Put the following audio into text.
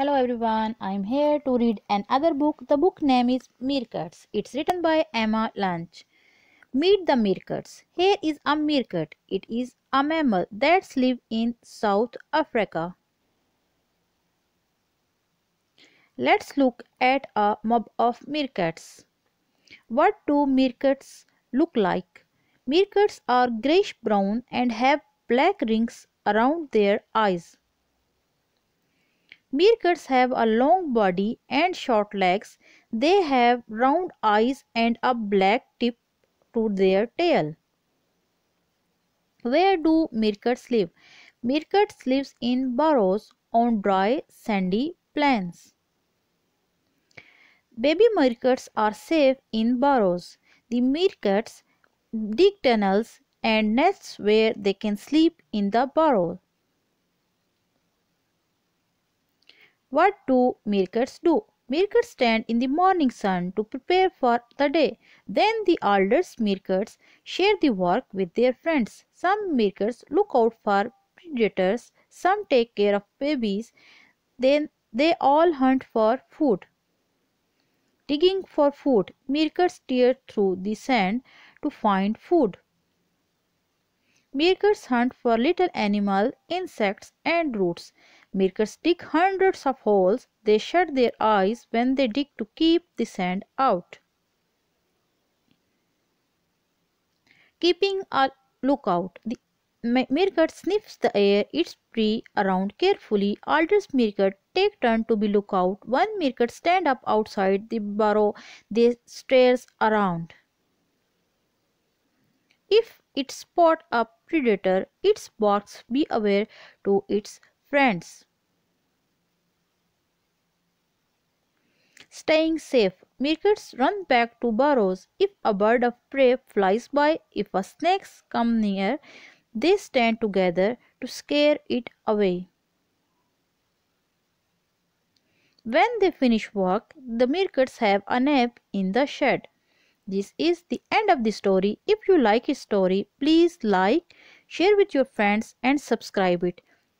Hello everyone, I am here to read another book. The book name is Meerkats. It's written by Emma Lunch. Meet the meerkats. Here is a meerkat. It is a mammal that lives in South Africa. Let's look at a mob of meerkats. What do meerkats look like? Meerkats are grayish brown and have black rings around their eyes. Meerkats have a long body and short legs. They have round eyes and a black tip to their tail. Where do meerkats live? Meerkats live in burrows on dry sandy plains. Baby meerkats are safe in burrows. The meerkats dig tunnels and nests where they can sleep in the burrow. What do meerkats do? Meerkats stand in the morning sun to prepare for the day. Then the older meerkats share the work with their friends. Some meerkats look out for predators, some take care of babies, then they all hunt for food. Digging for food, meerkats tear through the sand to find food. Meerkats hunt for little animals, insects and roots. Makers dig hundreds of holes. They shut their eyes when they dig to keep the sand out. Keeping a lookout, the meerkat sniffs the air, It's prey around carefully. Aldous meerkat take turn to be lookout. One meerkat stand up outside the burrow. They stares around. If it spot a predator, its barks. Be aware to its Friends, staying safe. Crickets run back to burrows. If a bird of prey flies by, if a snake comes near, they stand together to scare it away. When they finish work, the meerkats have a nap in the shed. This is the end of the story. If you like his story, please like, share with your friends and subscribe it.